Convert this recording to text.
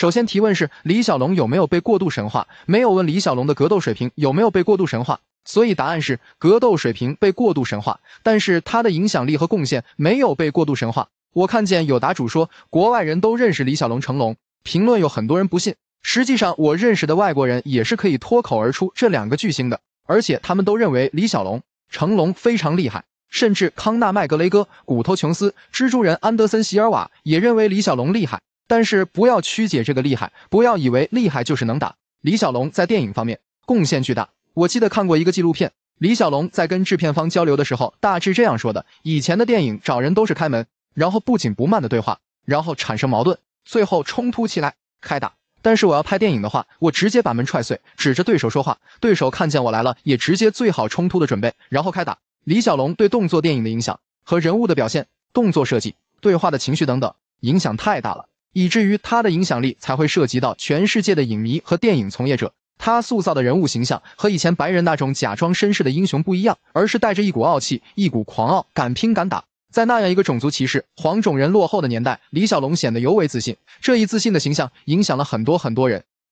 首先提问是李小龙有没有被过度神化？没有问李小龙的格斗水平有没有被过度神化，所以答案是格斗水平被过度神化，但是他的影响力和贡献没有被过度神化。我看见有答主说国外人都认识李小龙、成龙，评论有很多人不信。实际上我认识的外国人也是可以脱口而出这两个巨星的，而且他们都认为李小龙、成龙非常厉害，甚至康纳·麦格雷戈、骨头·琼斯、蜘蛛人·安德森·席尔瓦也认为李小龙厉害。但是不要曲解这个厉害，不要以为厉害就是能打。李小龙在电影方面贡献巨大。我记得看过一个纪录片，李小龙在跟制片方交流的时候，大致这样说的：以前的电影找人都是开门，然后不紧不慢的对话，然后产生矛盾，最后冲突起来开打。但是我要拍电影的话，我直接把门踹碎，指着对手说话，对手看见我来了也直接做好冲突的准备，然后开打。李小龙对动作电影的影响和人物的表现、动作设计、对话的情绪等等影响太大了。以至于他的影响力才会涉及到全世界的影迷和电影从业者。他塑造的人物形象和以前白人那种假装绅士的英雄不一样，而是带着一股傲气，一股狂傲，敢拼敢打。在那样一个种族歧视、黄种人落后的年代，李小龙显得尤为自信。这一自信的形象影响了很多很多人。